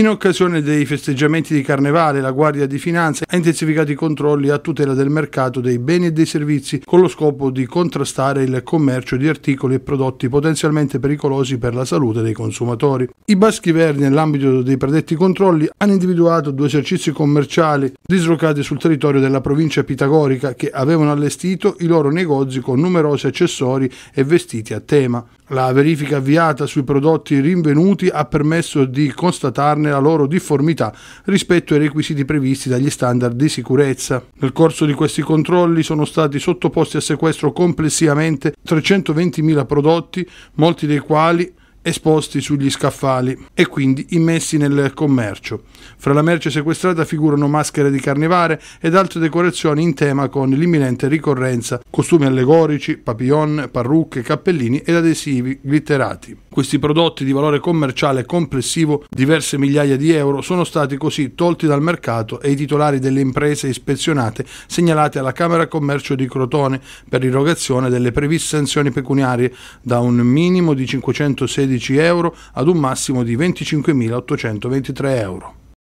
In occasione dei festeggiamenti di Carnevale, la Guardia di Finanza ha intensificato i controlli a tutela del mercato dei beni e dei servizi con lo scopo di contrastare il commercio di articoli e prodotti potenzialmente pericolosi per la salute dei consumatori. I Baschi Verdi, nell'ambito dei predetti controlli, hanno individuato due esercizi commerciali dislocati sul territorio della provincia pitagorica che avevano allestito i loro negozi con numerosi accessori e vestiti a tema. La verifica avviata sui prodotti rinvenuti ha permesso di constatarne nella loro difformità rispetto ai requisiti previsti dagli standard di sicurezza. Nel corso di questi controlli sono stati sottoposti a sequestro complessivamente 320.000 prodotti, molti dei quali esposti sugli scaffali e quindi immessi nel commercio. Fra la merce sequestrata figurano maschere di carnevale ed altre decorazioni in tema con l'imminente ricorrenza, costumi allegorici, papillon, parrucche, cappellini ed adesivi glitterati. Questi prodotti di valore commerciale complessivo diverse migliaia di euro sono stati così tolti dal mercato e i titolari delle imprese ispezionate segnalati alla Camera Commercio di Crotone per l'irrogazione delle previste sanzioni pecuniarie da un minimo di 516 euro ad un massimo di 25.823 euro.